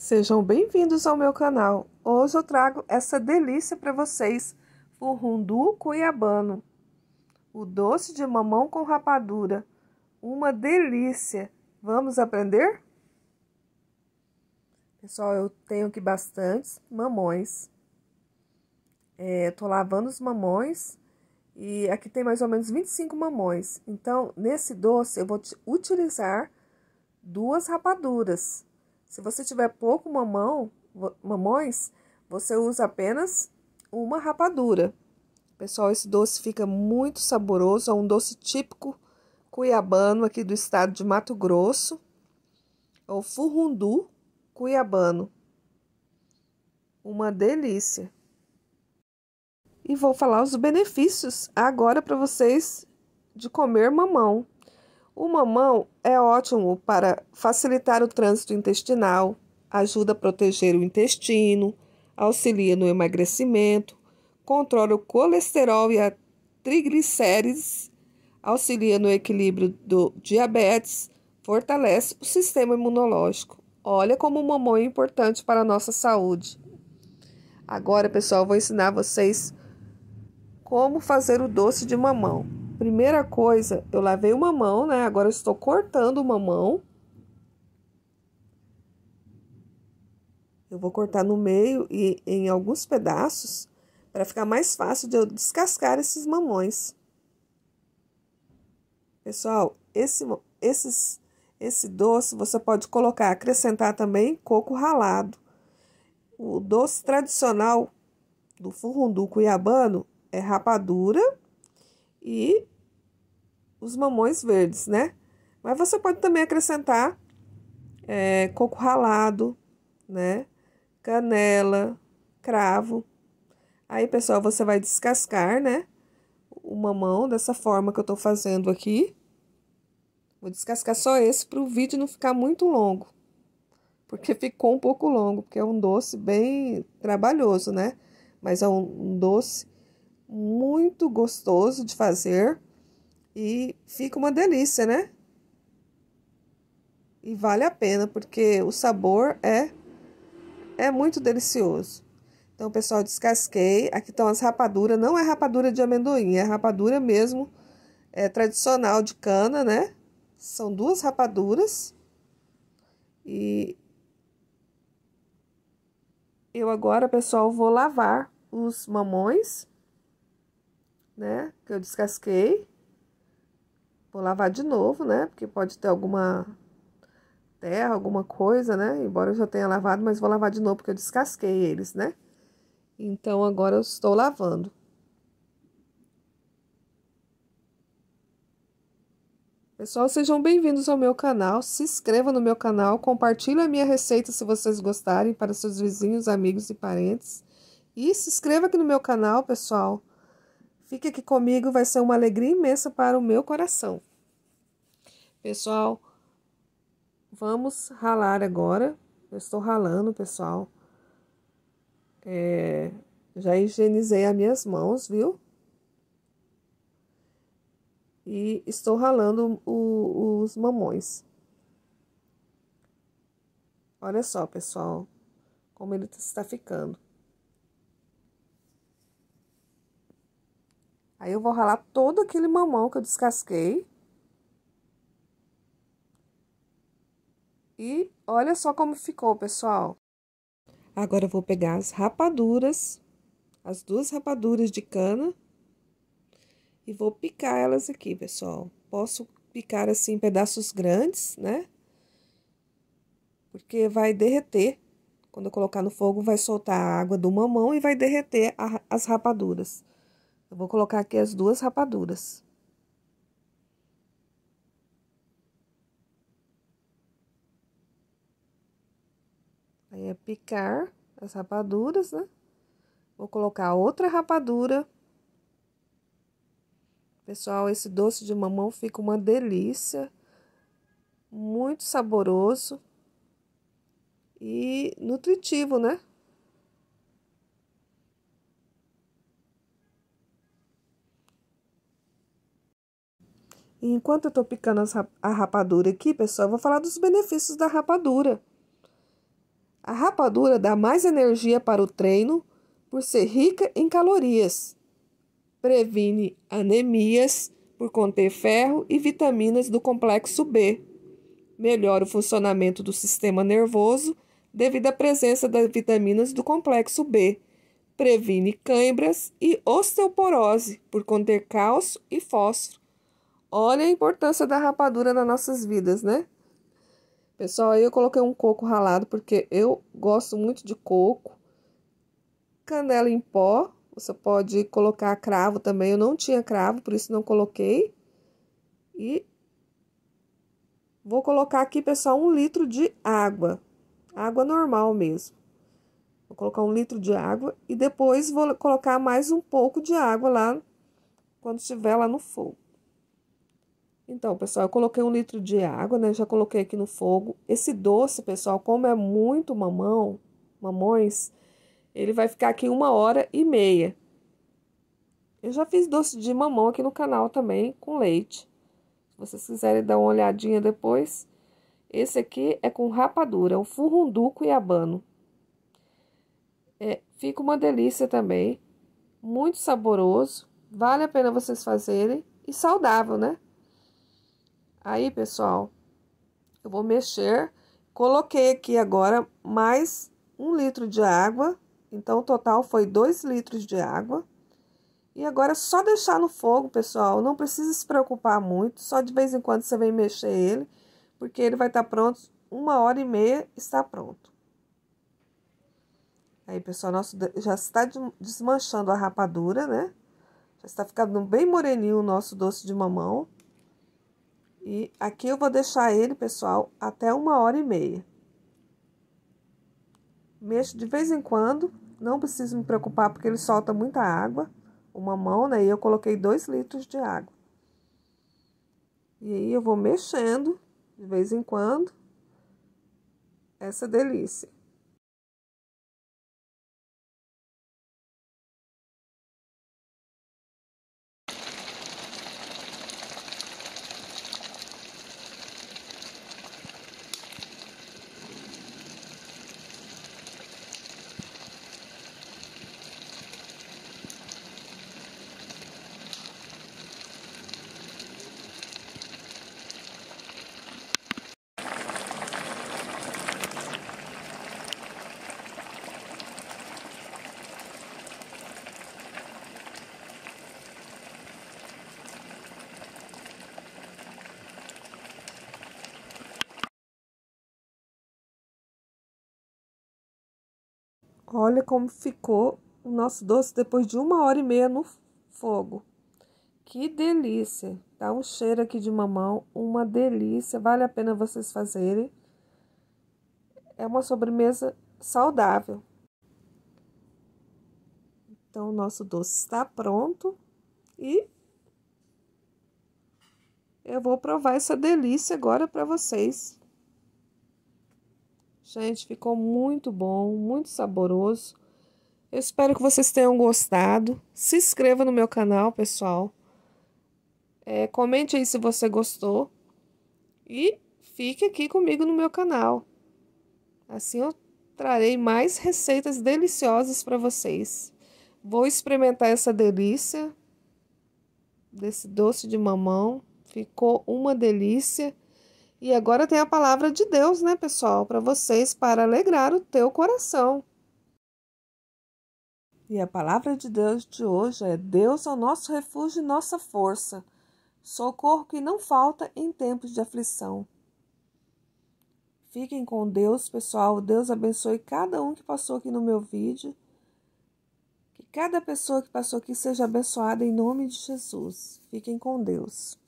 Sejam bem-vindos ao meu canal. Hoje eu trago essa delícia para vocês, o rundu cuiabano. O doce de mamão com rapadura. Uma delícia. Vamos aprender? Pessoal, eu tenho aqui bastantes mamões. É, tô lavando os mamões e aqui tem mais ou menos 25 mamões. Então, nesse doce eu vou utilizar duas rapaduras se você tiver pouco mamão, mamões, você usa apenas uma rapadura. Pessoal, esse doce fica muito saboroso, é um doce típico cuiabano aqui do estado de Mato Grosso. É o furundu cuiabano. Uma delícia. E vou falar os benefícios agora para vocês de comer mamão. O mamão é ótimo para facilitar o trânsito intestinal, ajuda a proteger o intestino, auxilia no emagrecimento, controla o colesterol e a triglicérides, auxilia no equilíbrio do diabetes, fortalece o sistema imunológico. Olha como o mamão é importante para a nossa saúde. Agora, pessoal, vou ensinar vocês como fazer o doce de mamão. Primeira coisa, eu lavei o mamão, né? Agora eu estou cortando o mamão. Eu vou cortar no meio e em alguns pedaços para ficar mais fácil de eu descascar esses mamões. Pessoal, esse, esses, esse doce você pode colocar, acrescentar também coco ralado. O doce tradicional do furundu cuiabano é rapadura e os mamões verdes, né? Mas você pode também acrescentar é, coco ralado, né? Canela, cravo. Aí, pessoal, você vai descascar, né? O mamão dessa forma que eu tô fazendo aqui. Vou descascar só esse para o vídeo não ficar muito longo. Porque ficou um pouco longo, porque é um doce bem trabalhoso, né? Mas é um, um doce muito gostoso de fazer e fica uma delícia, né? E vale a pena porque o sabor é é muito delicioso. Então, pessoal, descasquei. Aqui estão as rapaduras. Não é rapadura de amendoim, é rapadura mesmo é, tradicional de cana, né? São duas rapaduras. E eu agora, pessoal, vou lavar os mamões né? Que eu descasquei. Vou lavar de novo, né? Porque pode ter alguma terra, alguma coisa, né? Embora eu já tenha lavado, mas vou lavar de novo porque eu descasquei eles, né? Então agora eu estou lavando. Pessoal, sejam bem-vindos ao meu canal. Se inscreva no meu canal, compartilhe a minha receita se vocês gostarem para seus vizinhos, amigos e parentes. E se inscreva aqui no meu canal, pessoal. Fique aqui comigo, vai ser uma alegria imensa para o meu coração. Pessoal, vamos ralar agora. Eu estou ralando, pessoal. É, já higienizei as minhas mãos, viu? E estou ralando o, os mamões. Olha só, pessoal, como ele está ficando. Aí eu vou ralar todo aquele mamão que eu descasquei. E olha só como ficou, pessoal. Agora eu vou pegar as rapaduras, as duas rapaduras de cana, e vou picar elas aqui, pessoal. Posso picar assim em pedaços grandes, né? Porque vai derreter. Quando eu colocar no fogo, vai soltar a água do mamão e vai derreter a, as rapaduras. Eu vou colocar aqui as duas rapaduras. Aí é picar as rapaduras, né? Vou colocar outra rapadura. Pessoal, esse doce de mamão fica uma delícia. Muito saboroso. E nutritivo, né? enquanto eu estou picando a rapadura aqui, pessoal, eu vou falar dos benefícios da rapadura. A rapadura dá mais energia para o treino por ser rica em calorias. Previne anemias por conter ferro e vitaminas do complexo B. Melhora o funcionamento do sistema nervoso devido à presença das vitaminas do complexo B. Previne cãibras e osteoporose por conter cálcio e fósforo Olha a importância da rapadura nas nossas vidas, né? Pessoal, aí eu coloquei um coco ralado porque eu gosto muito de coco. Canela em pó, você pode colocar cravo também. Eu não tinha cravo, por isso não coloquei. E vou colocar aqui, pessoal, um litro de água. Água normal mesmo. Vou colocar um litro de água e depois vou colocar mais um pouco de água lá quando estiver lá no fogo. Então, pessoal, eu coloquei um litro de água, né? Já coloquei aqui no fogo. Esse doce, pessoal, como é muito mamão, mamões, ele vai ficar aqui uma hora e meia. Eu já fiz doce de mamão aqui no canal também, com leite. Se vocês quiserem dar uma olhadinha depois. Esse aqui é com rapadura, é um furrunduco e abano. É, fica uma delícia também, muito saboroso. Vale a pena vocês fazerem e saudável, né? Aí, pessoal, eu vou mexer. Coloquei aqui agora mais um litro de água. Então, o total foi dois litros de água. E agora é só deixar no fogo, pessoal. Não precisa se preocupar muito. Só de vez em quando você vem mexer ele. Porque ele vai estar tá pronto. Uma hora e meia está pronto. Aí, pessoal, nosso já está desmanchando a rapadura, né? Já está ficando bem moreninho o nosso doce de mamão. E aqui eu vou deixar ele, pessoal, até uma hora e meia. Mexo de vez em quando, não preciso me preocupar porque ele solta muita água, uma mão, né? E eu coloquei dois litros de água. E aí eu vou mexendo de vez em quando essa delícia. Olha como ficou o nosso doce depois de uma hora e meia no fogo. Que delícia! Dá um cheiro aqui de mamão, uma delícia. Vale a pena vocês fazerem. É uma sobremesa saudável. Então, o nosso doce está pronto e eu vou provar essa delícia agora para vocês. Gente, ficou muito bom, muito saboroso. Eu espero que vocês tenham gostado. Se inscreva no meu canal, pessoal. É, comente aí se você gostou. E fique aqui comigo no meu canal. Assim eu trarei mais receitas deliciosas para vocês. Vou experimentar essa delícia desse doce de mamão. Ficou uma delícia. E agora tem a palavra de Deus, né, pessoal, para vocês, para alegrar o teu coração. E a palavra de Deus de hoje é: Deus é o nosso refúgio e nossa força, socorro que não falta em tempos de aflição. Fiquem com Deus, pessoal. Deus abençoe cada um que passou aqui no meu vídeo. Que cada pessoa que passou aqui seja abençoada em nome de Jesus. Fiquem com Deus.